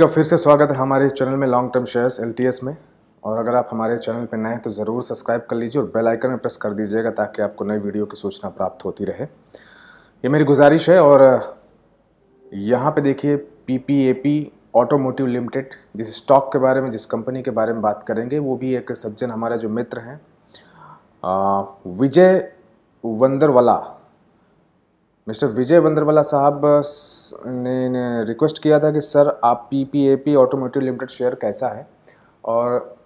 का फिर से स्वागत है हमारे चैनल में लॉन्ग टर्म शेयर्स एल में और अगर आप हमारे चैनल पर नए हैं तो ज़रूर सब्सक्राइब कर लीजिए और बेल आइकन में प्रेस कर दीजिएगा ताकि आपको नई वीडियो की सूचना प्राप्त होती रहे ये मेरी गुजारिश है और यहाँ पे देखिए पीपीएपी ऑटोमोटिव लिमिटेड जिस स्टॉक के बारे में जिस कंपनी के बारे में बात करेंगे वो भी एक सज्जन हमारा जो मित्र हैं विजय वंदरवाला मिस्टर विजय बंदरवाला साहब ने, ने रिक्वेस्ट किया था कि सर आप P P A P automotive limited share कैसा है और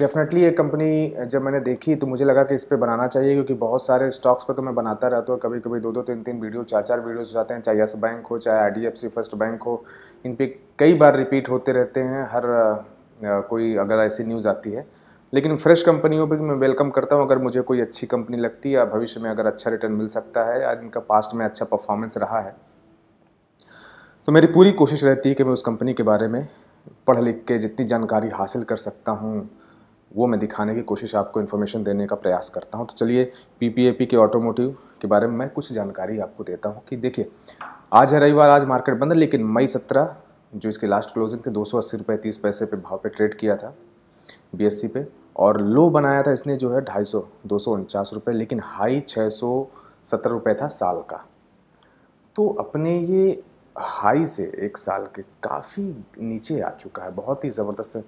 डेफिनेटली ये कंपनी जब मैंने देखी तो मुझे लगा कि इस पर बनाना चाहिए क्योंकि बहुत सारे स्टॉक्स पर तो मैं बनाता रहता हूँ कभी कभी दो दो तीन तीन वीडियो चार चार वीडियोज जाते हैं चाहे यस बैंक हो चाहे I D F C first bank हो इन पर कई बार रिपीट होते रहते हैं हर कोई अगर ऐसी न्यूज़ आती है लेकिन फ्रेश कंपनियों पर मैं वेलकम करता हूँ अगर मुझे कोई अच्छी कंपनी लगती है या भविष्य में अगर अच्छा रिटर्न मिल सकता है या इनका पास्ट में अच्छा परफॉर्मेंस रहा है तो मेरी पूरी कोशिश रहती है कि मैं उस कंपनी के बारे में पढ़ लिख के जितनी जानकारी हासिल कर सकता हूँ वो मैं दिखाने की कोशिश आपको इन्फॉर्मेशन देने का प्रयास करता हूँ तो चलिए पी के ऑटोमोटिव के बारे में मैं कुछ जानकारी आपको देता हूँ कि देखिए आज है रविवार आज मार्केट बंद है लेकिन मई सत्रह जो इसके लास्ट क्लोजिंग थे दो सौ अस्सी रुपये तीस पैसे पे भाव पे ट्रेड किया था बीएससी पे और लो बनाया था इसने जो है ढाई सौ दो सौ उनचास रुपये लेकिन हाई छः सौ सत्तर रुपये था साल का तो अपने ये हाई से एक साल के काफ़ी नीचे आ चुका है बहुत ही ज़बरदस्त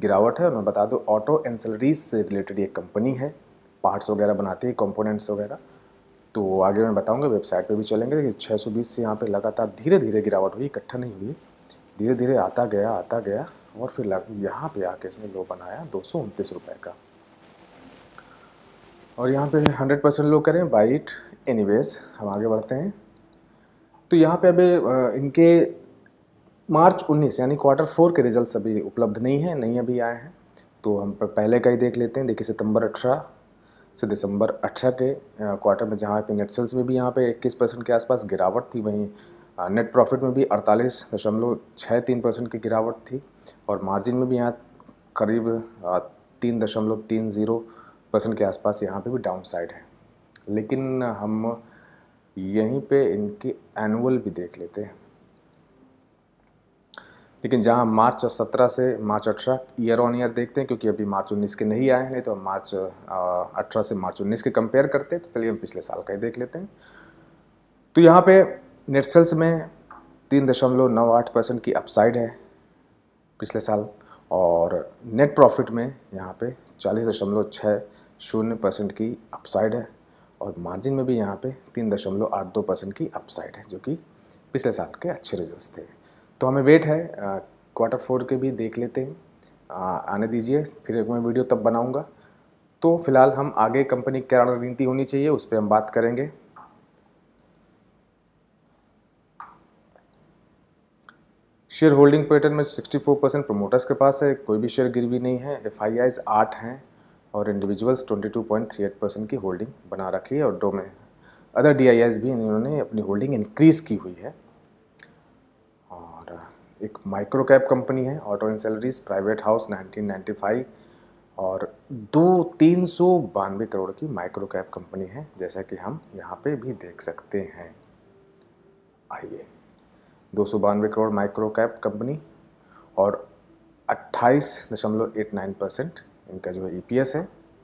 गिरावट है और मैं बता दूँ ऑटो एंसलरीज से रिलेटेड ये कंपनी है पार्ट्स वगैरह बनाती है कंपोनेंट्स वगैरह तो आगे मैं बताऊंगा वेबसाइट पे भी चलेंगे लेकिन बीस से यहाँ पे लगातार धीरे धीरे गिरावट हुई इकट्ठा नहीं हुई धीरे धीरे आता गया आता गया और फिर यहाँ पे आके इसने लो बनाया दो सौ उनतीस रुपये का और यहाँ पे हंड्रेड परसेंट लो करें बाइट एनीवेज हम आगे बढ़ते हैं तो यहाँ पे अभी इनके मार्च 19 यानी क्वार्टर फोर के रिजल्ट्स अभी उपलब्ध नहीं हैं नहीं अभी आए हैं तो हम पहले का ही देख लेते हैं देखिए सितंबर 18 से दिसंबर 18 के क्वार्टर में जहाँ पे नेट सेल्स में भी यहाँ पे 21 परसेंट के आसपास गिरावट थी वहीं नेट प्रॉफिट में भी अड़तालीस दशमलव छः तीन परसेंट की गिरावट थी और मार्जिन में भी यहाँ करीब तीन दशमलव तीन ज़ीरो परसेंट के आसपास यहाँ पे भी डाउन साइड है लेकिन हम यहीं पे इनके एनुअल भी देख लेते हैं लेकिन जहाँ मार्च सत्रह से मार्च अठारह ईयर ऑन ईयर देखते हैं क्योंकि अभी मार्च उन्नीस के नहीं आए हैं नहीं तो हम मार्च अठारह से मार्च उन्नीस के कंपेयर करते हैं तो चलिए हम पिछले साल का ही देख लेते हैं तो यहाँ पे नेट सेल्स में तीन दशमलव नौ आठ परसेंट की अपसाइड है पिछले साल और नेट प्रॉफिट में यहाँ पे चालीस दशमलव छः शून्य परसेंट की अपसाइड है और मार्जिन में भी यहाँ पे तीन दशमलव आठ दो परसेंट की अपसाइड है जो कि पिछले साल के अच्छे रिजल्ट थे तो हमें वेट है क्वार्टर फोर के भी देख लेते हैं आ, आने दीजिए फिर मैं वीडियो तब बनाऊँगा तो फिलहाल हम आगे कंपनी क्या रणनीति होनी चाहिए उस पर हम बात करेंगे शेयर होल्डिंग पैटर्न में 64 परसेंट प्रोमोटर्स के पास है कोई भी शेयर गिरवी नहीं है एफ आई आईज आठ हैं और इंडिविजुअल्स 22.38 परसेंट की होल्डिंग बना रखी है और दो में अदर डी आई आईज भी इन्होंने अपनी होल्डिंग इंक्रीज़ की हुई है और एक माइक्रो कैप कंपनी है auto and salaries private house nineteen और दो तीन सौ बानवे करोड़ की माइक्रो कैप कंपनी है जैसा कि हम यहाँ पे भी देख सकते हैं आइए दो सौ बानवे करोड़ माइक्रो कैप कंपनी और अट्ठाईस दशमलव एट नाइन परसेंट इनका जो है ई e है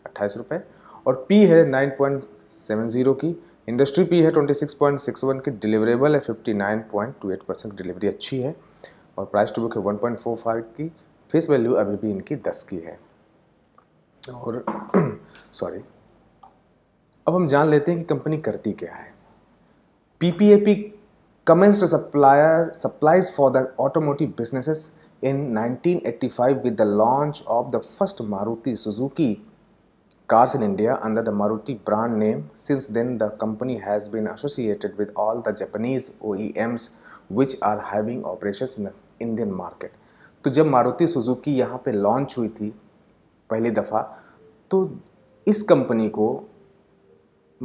अट्ठाईस रुपये और पी है नाइन पॉइंट सेवन जीरो की इंडस्ट्री पी है twenty six six point one की डिलीवरेबल है fifty nine point two eight percent delivery अच्छी है और प्राइस टू बुक है वन पॉइंट फोर फाइव की फेस वैल्यू अभी भी इनकी दस की है और सॉरी अब हम जान लेते हैं कि कंपनी करती क्या है P commenced a supplier supplies for the automotive businesses in 1985 with the launch of the first Maruti Suzuki cars in India under the Maruti brand name. Since then, the company has been associated with all the Japanese OEMs which are having operations in the Indian market. तो जब Maruti Suzuki यहाँ पे launch हुई थी पहली दफ़ा तो इस कंपनी को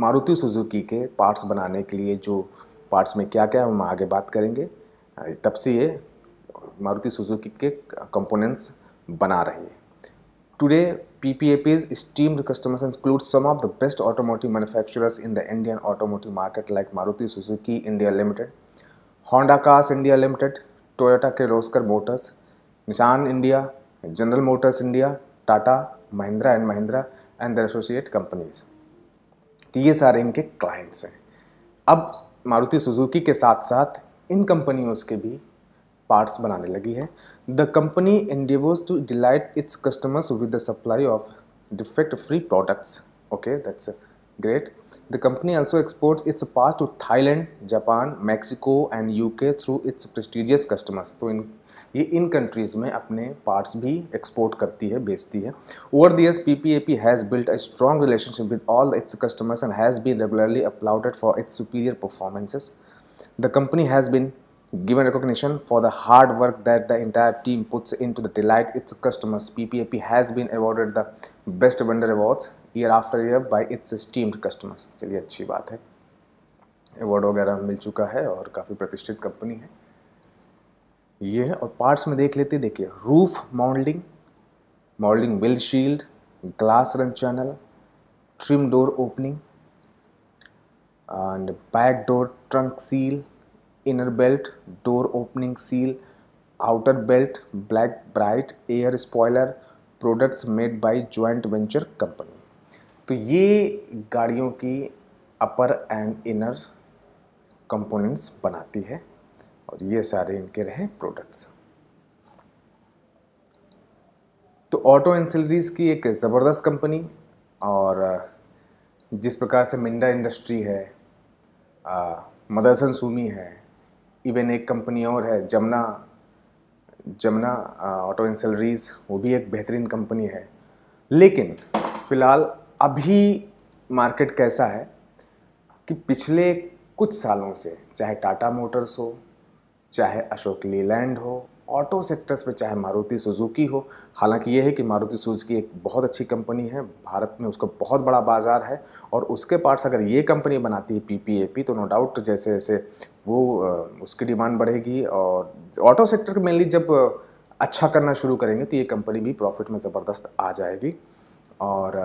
मारुति सुजुकी के पार्ट्स बनाने के लिए जो पार्ट्स में क्या क्या है हम आगे बात करेंगे तब से ये मारुति सुजुकी के कंपोनेंट्स बना रही है today P P A P's esteemed customers include some of the best automotive manufacturers in the Indian automotive market like Maruti Suzuki India limited Honda cars India limited Toyota Kirloskar motors Nissan India General Motors India Tata Mahindra and Mahindra and the associate companies ये सारे इनके clients हैं अब Maruti Suzuki के साथ साथ इन कंपनियों के भी पार्ट्स बनाने लगी है the company endeavours to delight its customers with the supply of defect free products okay that's the company also exports its parts to thailand japan mexico and uk through its prestigious customers so in ye in countries mein apne parts bhi export karti hai bechti over the years ppap has built a strong relationship with all its customers and has been regularly applauded for its superior performances the company has been given recognition for the hard work that the entire team puts into the delight its customers ppap has been awarded the best vendor awards year after year by its esteemed customers चलिए अच्छी बात है award वगैरह मिल चुका है और काफ़ी प्रतिष्ठित कंपनी है ये है और पार्ट्स में देख लेते देखिए roof moulding modelling windshield glass run channel trim door opening and back door trunk seal inner belt door opening seal outer belt black bright air spoiler products made by joint venture company तो ये गाड़ियों की अपर and inner components बनाती है और ये सारे इनके रहे प्रोडक्ट्स तो ऑटो एंसिलरीज की एक ज़बरदस्त कंपनी और uh, जिस प्रकार से मिंडा इंडस्ट्री है uh, मदरसन सूमी है इवन एक कंपनी और है Jamuna Jamuna auto uh, ancillaries वो भी एक बेहतरीन कंपनी है लेकिन फ़िलहाल अभी मार्केट कैसा है कि पिछले कुछ सालों से चाहे टाटा मोटर्स हो चाहे अशोक लीलैंड हो ऑटो सेक्टर्स में चाहे मारुति सुजुकी हो हालांकि ये है कि मारुति सुजुकी एक बहुत अच्छी कंपनी है भारत में उसका बहुत बड़ा बाज़ार है और उसके पार्ट्स अगर ये कंपनी बनाती है पीपीएपी तो नो डाउट जैसे जैसे वो उसकी डिमांड बढ़ेगी और ऑटो सेक्टर मेनली जब अच्छा करना शुरू करेंगे तो ये कंपनी भी प्रॉफिट में ज़बरदस्त आ जाएगी और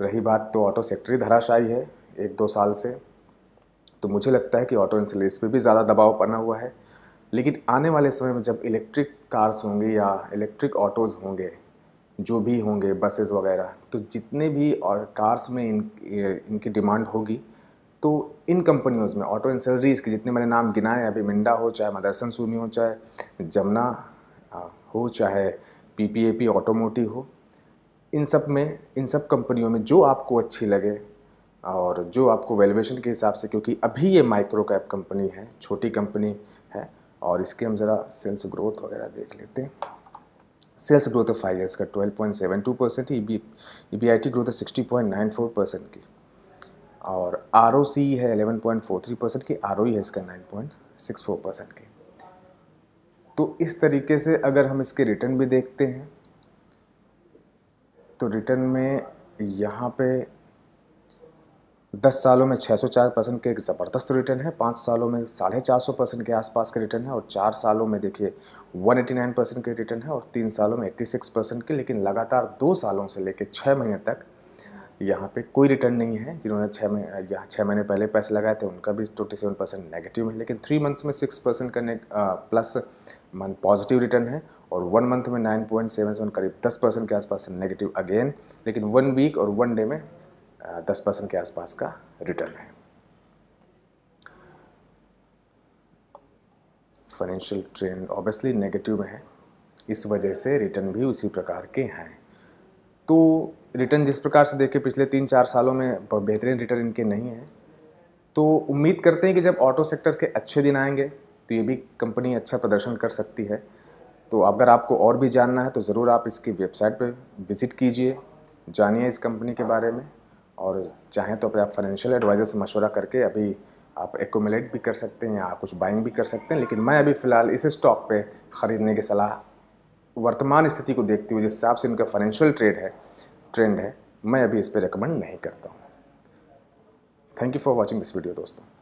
रही बात तो ऑटो सेक्टर धराशायी है एक दो साल से तो मुझे लगता है कि ऑटो इंसलेस पे भी ज़्यादा दबाव बना हुआ है लेकिन आने वाले समय में जब इलेक्ट्रिक कार्स होंगे या इलेक्ट्रिक ऑटोज़ होंगे जो भी होंगे बसेस वगैरह तो जितने भी और कार्स में इन इनकी डिमांड होगी तो इन कंपनियों में ऑटो इंसलरीज के जितने मैंने नाम गिनाए अभी मिंडा हो चाहे मदरसन सूमी हो चाहे जमुना हो चाहे P P A P automotive हो इन सब में इन सब कंपनियों में जो आपको अच्छी लगे और जो आपको वैल्यूएशन के हिसाब से क्योंकि अभी ये माइक्रो कैप कंपनी है छोटी कंपनी है और इसके हम ज़रा सेल्स ग्रोथ वगैरह देख लेते हैं सेल्स ग्रोथ e e है फाइव ईयर्स का twelve point seven two percent E B E B I T growth है sixty point nine four percent की और आर ओ सी है eleven point four three percent की R O e है इसका nine point six four percent की तो इस तरीके से अगर हम इसके रिटर्न भी देखते हैं तो रिटर्न में यहाँ पे दस सालों में 604 परसेंट के एक ज़बरदस्त रिटर्न है पाँच सालों में साढ़े चार सौ परसेंट के आसपास के रिटर्न है और चार सालों में देखिए 189 परसेंट के रिटर्न है और तीन सालों में 86 परसेंट के लेकिन लगातार दो सालों से लेकर छः महीने तक यहाँ पे कोई रिटर्न नहीं है जिन्होंने छः महीने यहाँ छः महीने पहले पैसे लगाए थे उनका भी ट्वेंटी सेवन परसेंट नेगेटिव है लेकिन थ्री मंथ्स में सिक्स परसेंट का प्लस मन पॉजिटिव रिटर्न है और वन मंथ में नाइन पॉइंट सेवन सेवन करीब दस परसेंट के आसपास नेगेटिव अगेन लेकिन वन वीक और वन डे में दस परसेंट के आसपास का रिटर्न है फाइनेंशियल ट्रेंड ऑब्वियसली नेगेटिव में है इस वजह से रिटर्न भी उसी प्रकार के हैं तो रिटर्न जिस प्रकार से देखे पिछले तीन चार सालों में बेहतरीन रिटर्न इनके नहीं हैं तो उम्मीद करते हैं कि जब ऑटो सेक्टर के अच्छे दिन आएंगे तो ये भी कंपनी अच्छा प्रदर्शन कर सकती है तो अगर आपको और भी जानना है तो ज़रूर आप इसकी वेबसाइट पर विज़िट कीजिए जानिए इस कंपनी के बारे में और चाहें तो आप फाइनेंशियल एडवाइज़र से मशवरा करके अभी आप एकोमलेट भी कर सकते हैं या कुछ बाइंग भी कर सकते हैं लेकिन मैं अभी फ़िलहाल इस स्टॉक पे ख़रीदने की सलाह वर्तमान स्थिति को देखते हुए जिस हिसाब से इनका फाइनेंशियल ट्रेड है ट्रेंड है मैं अभी इस पर रिकमेंड नहीं करता हूँ thank you for watching this video दोस्तों